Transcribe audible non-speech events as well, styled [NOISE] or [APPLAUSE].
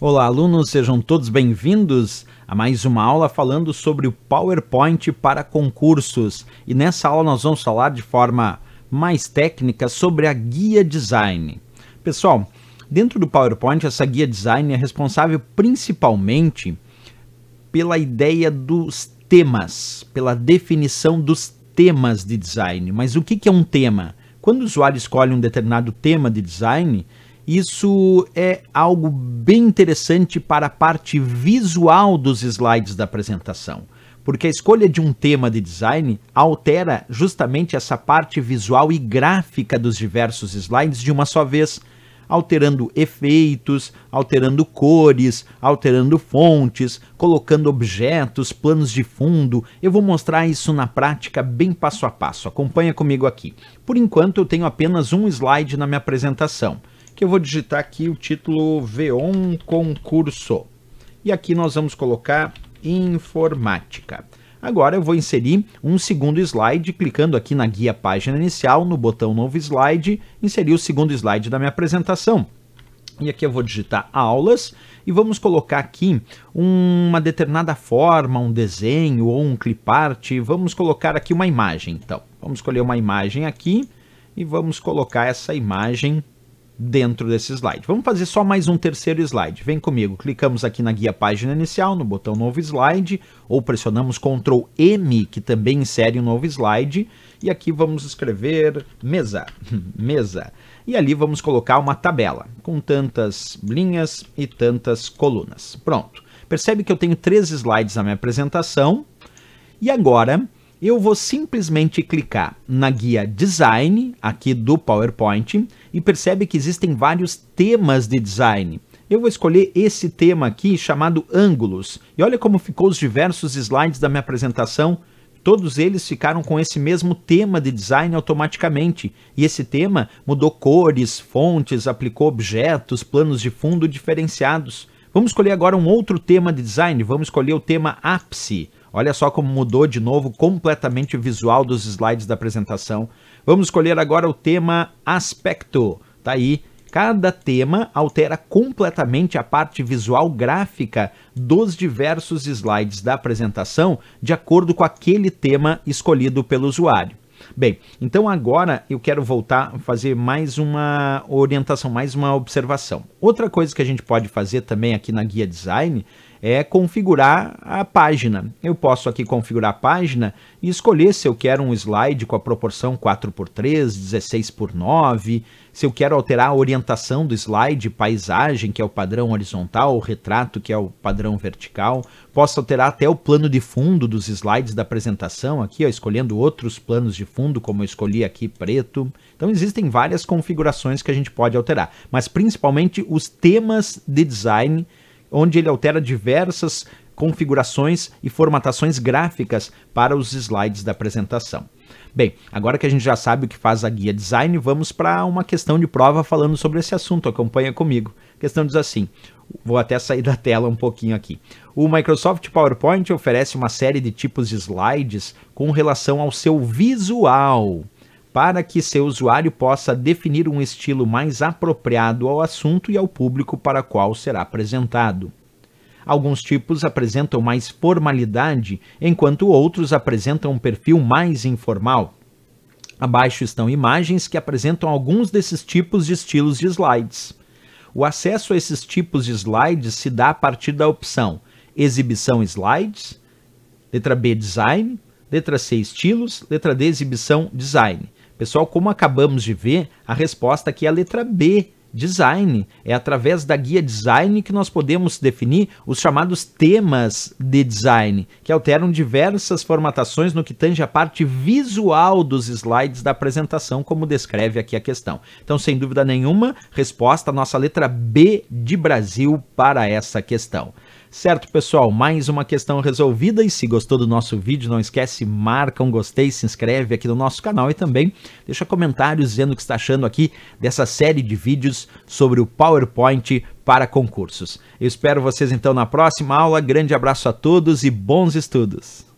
Olá, alunos, sejam todos bem-vindos a mais uma aula falando sobre o PowerPoint para concursos. E nessa aula nós vamos falar de forma mais técnica sobre a guia design. Pessoal, dentro do PowerPoint, essa guia design é responsável principalmente pela ideia dos temas, pela definição dos temas de design. Mas o que é um tema? Quando o usuário escolhe um determinado tema de design, isso é algo bem interessante para a parte visual dos slides da apresentação, porque a escolha de um tema de design altera justamente essa parte visual e gráfica dos diversos slides de uma só vez, alterando efeitos, alterando cores, alterando fontes, colocando objetos, planos de fundo. Eu vou mostrar isso na prática bem passo a passo. Acompanha comigo aqui. Por enquanto eu tenho apenas um slide na minha apresentação que eu vou digitar aqui o título V1 Concurso. E aqui nós vamos colocar Informática. Agora eu vou inserir um segundo slide, clicando aqui na guia página inicial, no botão novo slide, inserir o segundo slide da minha apresentação. E aqui eu vou digitar aulas e vamos colocar aqui uma determinada forma, um desenho ou um clipart. Vamos colocar aqui uma imagem, então. Vamos escolher uma imagem aqui e vamos colocar essa imagem dentro desse slide. Vamos fazer só mais um terceiro slide. Vem comigo, clicamos aqui na guia página inicial, no botão novo slide, ou pressionamos Ctrl M, que também insere um novo slide, e aqui vamos escrever mesa, [LAUGHS] mesa. E ali vamos colocar uma tabela, com tantas linhas e tantas colunas. Pronto. Percebe que eu tenho três slides na minha apresentação, e agora eu vou simplesmente clicar na guia Design aqui do PowerPoint e percebe que existem vários temas de design. Eu vou escolher esse tema aqui chamado ângulos. E olha como ficou os diversos slides da minha apresentação. Todos eles ficaram com esse mesmo tema de design automaticamente. E esse tema mudou cores, fontes, aplicou objetos, planos de fundo diferenciados. Vamos escolher agora um outro tema de design. Vamos escolher o tema ápice. Olha só como mudou de novo completamente o visual dos slides da apresentação. Vamos escolher agora o tema aspecto. Tá aí. Cada tema altera completamente a parte visual gráfica dos diversos slides da apresentação de acordo com aquele tema escolhido pelo usuário. Bem, então agora eu quero voltar a fazer mais uma orientação, mais uma observação. Outra coisa que a gente pode fazer também aqui na guia design é configurar a página. Eu posso aqui configurar a página e escolher se eu quero um slide com a proporção 4x3, 16x9, se eu quero alterar a orientação do slide, paisagem, que é o padrão horizontal, retrato, que é o padrão vertical. Posso alterar até o plano de fundo dos slides da apresentação aqui, ó, escolhendo outros planos de fundo, como eu escolhi aqui preto. Então existem várias configurações que a gente pode alterar, mas principalmente os temas de design onde ele altera diversas configurações e formatações gráficas para os slides da apresentação. Bem, agora que a gente já sabe o que faz a guia design, vamos para uma questão de prova falando sobre esse assunto. Acompanha comigo. A questão diz assim: vou até sair da tela um pouquinho aqui. O Microsoft PowerPoint oferece uma série de tipos de slides com relação ao seu visual para que seu usuário possa definir um estilo mais apropriado ao assunto e ao público para qual será apresentado. Alguns tipos apresentam mais formalidade, enquanto outros apresentam um perfil mais informal. Abaixo estão imagens que apresentam alguns desses tipos de estilos de slides. O acesso a esses tipos de slides se dá a partir da opção Exibição Slides, letra B Design, letra C Estilos, letra D Exibição Design. Pessoal, como acabamos de ver, a resposta aqui é a letra B, design. É através da guia design que nós podemos definir os chamados temas de design, que alteram diversas formatações no que tange a parte visual dos slides da apresentação, como descreve aqui a questão. Então, sem dúvida nenhuma, resposta nossa letra B de Brasil para essa questão. Certo, pessoal, mais uma questão resolvida e se gostou do nosso vídeo, não esquece, marca um gostei, se inscreve aqui no nosso canal e também deixa comentários dizendo o que está achando aqui dessa série de vídeos sobre o PowerPoint para concursos. Eu espero vocês então na próxima aula, grande abraço a todos e bons estudos!